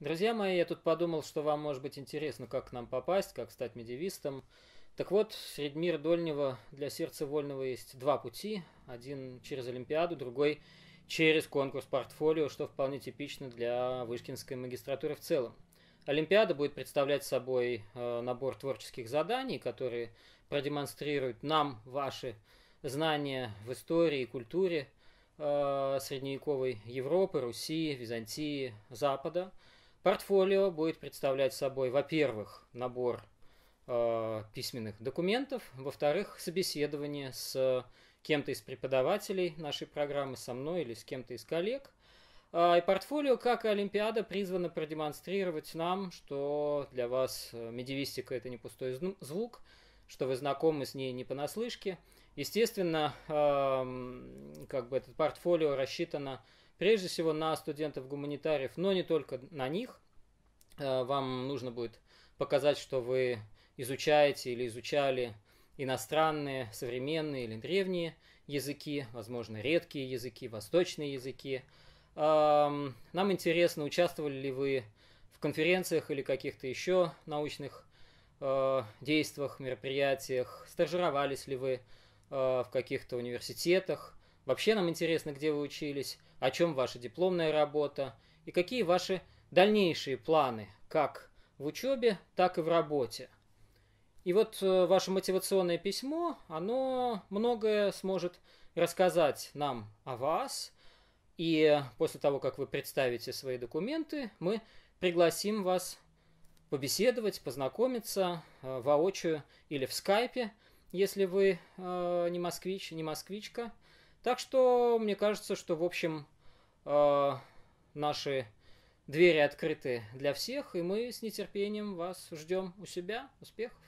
Друзья мои, я тут подумал, что вам может быть интересно, как к нам попасть, как стать медивистом. Так вот, среди мира дольнего для сердца вольного есть два пути. Один через Олимпиаду, другой через конкурс портфолио, что вполне типично для Вышкинской магистратуры в целом. Олимпиада будет представлять собой э, набор творческих заданий, которые продемонстрируют нам ваши знания в истории и культуре э, средневековой Европы, Руси, Византии, Запада – Портфолио будет представлять собой, во-первых, набор э, письменных документов, во-вторых, собеседование с кем-то из преподавателей нашей программы, со мной или с кем-то из коллег. А, и портфолио, как и Олимпиада, призвано продемонстрировать нам, что для вас э, медивистика – это не пустой звук, что вы знакомы с ней не понаслышке. Естественно, как бы этот портфолио рассчитано прежде всего на студентов-гуманитариев, но не только на них. Э, вам нужно будет показать, что вы изучаете или изучали иностранные, современные или древние языки, возможно, редкие языки, восточные языки. Нам интересно, участвовали ли вы в конференциях или каких-то еще научных э, действиях, мероприятиях, стажировались ли вы э, в каких-то университетах, Вообще нам интересно, где вы учились, о чем ваша дипломная работа и какие ваши дальнейшие планы, как в учебе, так и в работе. И вот э, ваше мотивационное письмо, оно многое сможет рассказать нам о вас. И после того, как вы представите свои документы, мы пригласим вас побеседовать, познакомиться э, воочию или в скайпе, если вы э, не москвич, не москвичка. Так что мне кажется, что в общем э, наши двери открыты для всех, и мы с нетерпением вас ждем у себя. Успехов!